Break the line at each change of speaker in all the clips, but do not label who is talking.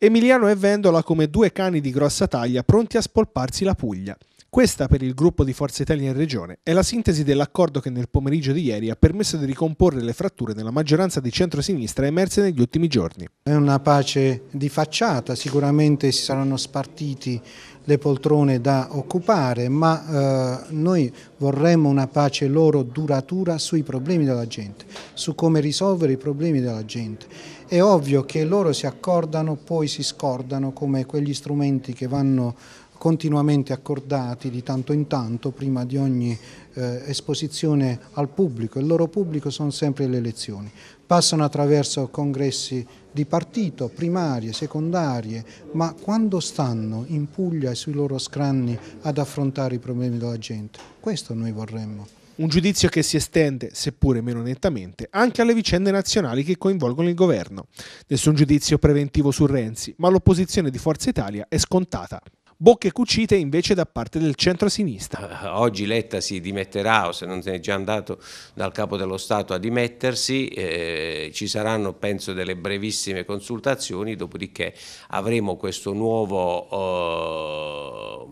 Emiliano e Vendola come due cani di grossa taglia pronti a spolparsi la Puglia. Questa per il gruppo di Forza Italia in Regione è la sintesi dell'accordo che nel pomeriggio di ieri ha permesso di ricomporre le fratture nella
maggioranza di centrosinistra emerse negli ultimi giorni. È una pace di facciata, sicuramente si saranno spartiti le poltrone da occupare, ma eh, noi vorremmo una pace loro duratura sui problemi della gente, su come risolvere i problemi della gente. È ovvio che loro si accordano, poi si scordano come quegli strumenti che vanno continuamente accordati di tanto in tanto prima di ogni eh, esposizione al pubblico. Il loro pubblico sono sempre le elezioni. Passano attraverso congressi di partito, primarie, secondarie, ma quando stanno in Puglia e sui loro scranni ad affrontare i problemi della gente? Questo noi vorremmo. Un giudizio
che si estende,
seppure meno nettamente,
anche alle vicende nazionali che coinvolgono il governo. Nessun giudizio preventivo su Renzi, ma l'opposizione di Forza Italia è scontata bocche cucite invece da parte del centro-sinistra.
Eh, oggi Letta si dimetterà o se non se n'è già andato dal capo dello Stato a dimettersi, eh, ci saranno penso delle brevissime consultazioni, dopodiché avremo questo nuovo eh,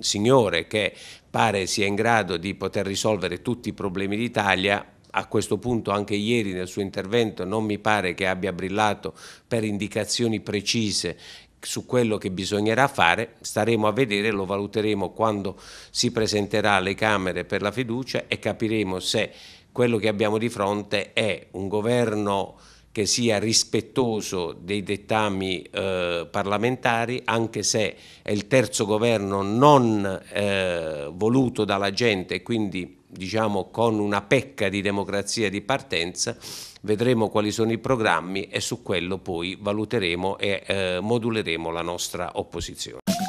signore che pare sia in grado di poter risolvere tutti i problemi d'Italia a questo punto anche ieri nel suo intervento non mi pare che abbia brillato per indicazioni precise su quello che bisognerà fare, staremo a vedere, lo valuteremo quando si presenterà alle Camere per la fiducia e capiremo se quello che abbiamo di fronte è un governo che sia rispettoso dei dettami eh, parlamentari, anche se è il terzo governo non eh, voluto dalla gente e quindi diciamo con una pecca di democrazia di partenza, vedremo quali sono i programmi e su quello poi valuteremo e eh, moduleremo la nostra opposizione.